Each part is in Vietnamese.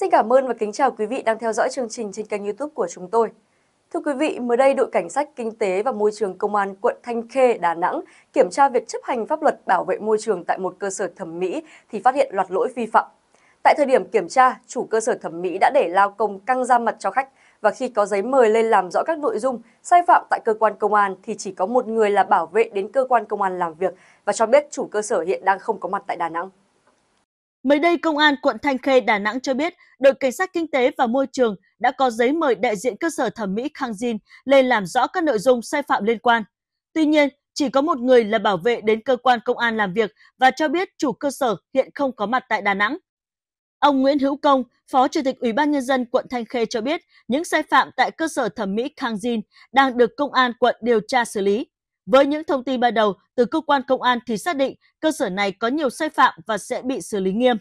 Xin cảm ơn và kính chào quý vị đang theo dõi chương trình trên kênh youtube của chúng tôi. Thưa quý vị, mới đây đội Cảnh sát Kinh tế và Môi trường Công an quận Thanh Khê, Đà Nẵng kiểm tra việc chấp hành pháp luật bảo vệ môi trường tại một cơ sở thẩm mỹ thì phát hiện loạt lỗi vi phạm. Tại thời điểm kiểm tra, chủ cơ sở thẩm mỹ đã để lao công căng da mặt cho khách và khi có giấy mời lên làm rõ các nội dung sai phạm tại cơ quan công an thì chỉ có một người là bảo vệ đến cơ quan công an làm việc và cho biết chủ cơ sở hiện đang không có mặt tại Đà Nẵng. Mới đây, Công an quận Thanh Khê, Đà Nẵng cho biết, đội cảnh sát kinh tế và môi trường đã có giấy mời đại diện cơ sở thẩm mỹ Khang Jin lên làm rõ các nội dung sai phạm liên quan. Tuy nhiên, chỉ có một người là bảo vệ đến cơ quan công an làm việc và cho biết chủ cơ sở hiện không có mặt tại Đà Nẵng. Ông Nguyễn Hữu Công, Phó Chủ tịch Ủy ban Nhân dân quận Thanh Khê cho biết những sai phạm tại cơ sở thẩm mỹ Khang Jin đang được Công an quận điều tra xử lý. Với những thông tin ban đầu từ cơ quan công an thì xác định cơ sở này có nhiều sai phạm và sẽ bị xử lý nghiêm.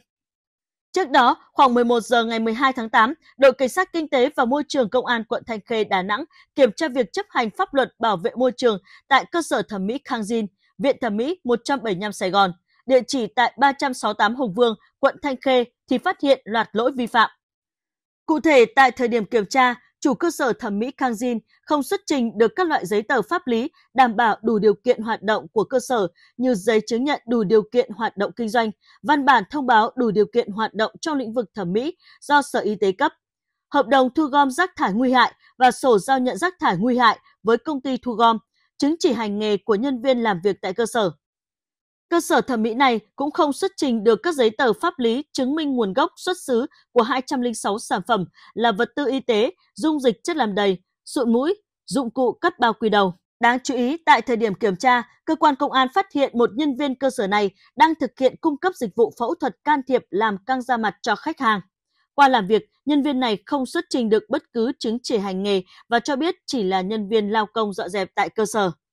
Trước đó, khoảng 11 giờ ngày 12 tháng 8, đội cảnh sát kinh tế và môi trường công an quận Thanh Khê Đà Nẵng kiểm tra việc chấp hành pháp luật bảo vệ môi trường tại cơ sở thẩm mỹ Khang Jin, Viện thẩm mỹ 175 Sài Gòn, địa chỉ tại 368 Hùng Vương, quận Thanh Khê thì phát hiện loạt lỗi vi phạm. Cụ thể tại thời điểm kiểm tra, chủ cơ sở thẩm mỹ Kang Jin không xuất trình được các loại giấy tờ pháp lý đảm bảo đủ điều kiện hoạt động của cơ sở như giấy chứng nhận đủ điều kiện hoạt động kinh doanh, văn bản thông báo đủ điều kiện hoạt động trong lĩnh vực thẩm mỹ do Sở Y tế cấp, hợp đồng thu gom rác thải nguy hại và sổ giao nhận rác thải nguy hại với công ty thu gom, chứng chỉ hành nghề của nhân viên làm việc tại cơ sở. Cơ sở thẩm mỹ này cũng không xuất trình được các giấy tờ pháp lý chứng minh nguồn gốc xuất xứ của 206 sản phẩm là vật tư y tế, dung dịch chất làm đầy, sụn mũi, dụng cụ cắt bao quy đầu. Đáng chú ý, tại thời điểm kiểm tra, cơ quan công an phát hiện một nhân viên cơ sở này đang thực hiện cung cấp dịch vụ phẫu thuật can thiệp làm căng da mặt cho khách hàng. Qua làm việc, nhân viên này không xuất trình được bất cứ chứng chỉ hành nghề và cho biết chỉ là nhân viên lao công dọn dẹp tại cơ sở.